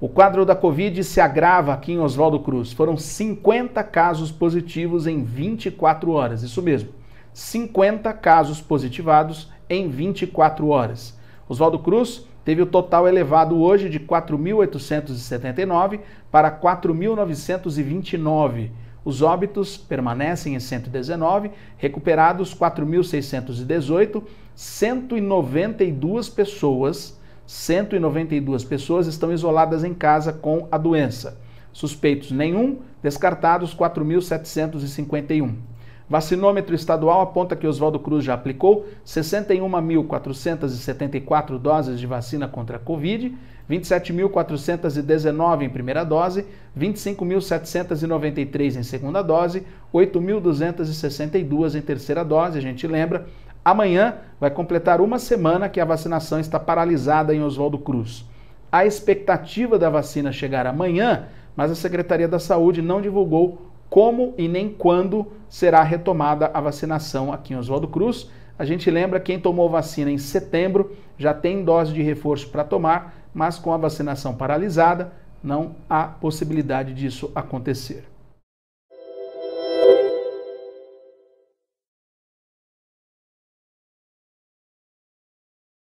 O quadro da Covid se agrava aqui em Oswaldo Cruz. Foram 50 casos positivos em 24 horas. Isso mesmo, 50 casos positivados em 24 horas. Oswaldo Cruz teve o total elevado hoje de 4.879 para 4.929. Os óbitos permanecem em 119, recuperados 4.618, 192 pessoas 192 pessoas estão isoladas em casa com a doença. Suspeitos nenhum, descartados 4.751. Vacinômetro estadual aponta que Oswaldo Cruz já aplicou 61.474 doses de vacina contra a Covid, 27.419 em primeira dose, 25.793 em segunda dose, 8.262 em terceira dose, a gente lembra, Amanhã vai completar uma semana que a vacinação está paralisada em Oswaldo Cruz. A expectativa da vacina chegar amanhã, mas a Secretaria da Saúde não divulgou como e nem quando será retomada a vacinação aqui em Oswaldo Cruz. A gente lembra quem tomou vacina em setembro já tem dose de reforço para tomar, mas com a vacinação paralisada não há possibilidade disso acontecer.